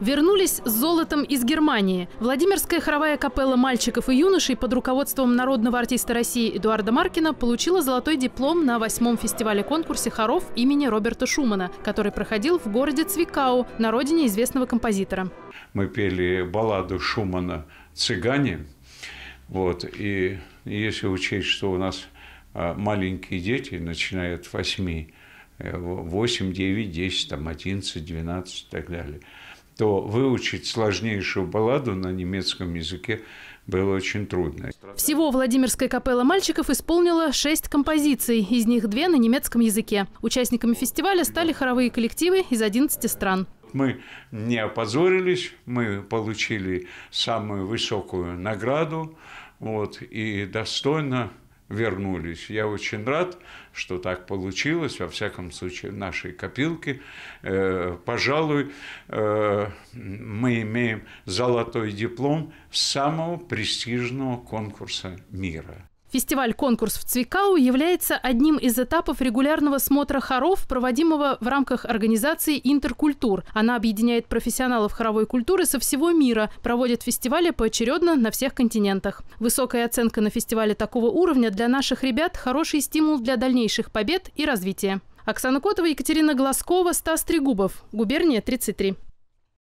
Вернулись с золотом из Германии. Владимирская хоровая капелла мальчиков и юношей под руководством народного артиста России Эдуарда Маркина получила золотой диплом на восьмом фестивале-конкурсе хоров имени Роберта Шумана, который проходил в городе Цвикау, на родине известного композитора. Мы пели балладу Шумана «Цыгане». Вот, и если учесть, что у нас а, маленькие дети, начиная от восьми, э, восемь, девять, десять, там, 11, 12 и так далее – то выучить сложнейшую балладу на немецком языке было очень трудно. Всего Владимирская капелла мальчиков исполнила шесть композиций, из них две на немецком языке. Участниками фестиваля стали хоровые коллективы из 11 стран. Мы не опозорились, мы получили самую высокую награду вот, и достойно вернулись. Я очень рад, что так получилось, во всяком случае, в нашей копилке. Э, пожалуй, э, мы имеем золотой диплом самого престижного конкурса мира. Фестиваль-конкурс в Цвикау является одним из этапов регулярного смотра хоров, проводимого в рамках организации «Интеркультур». Она объединяет профессионалов хоровой культуры со всего мира, проводит фестивали поочередно на всех континентах. Высокая оценка на фестивале такого уровня для наших ребят – хороший стимул для дальнейших побед и развития. Оксана Котова, Екатерина Глазкова, Стас Трегубов. Губерния, 33.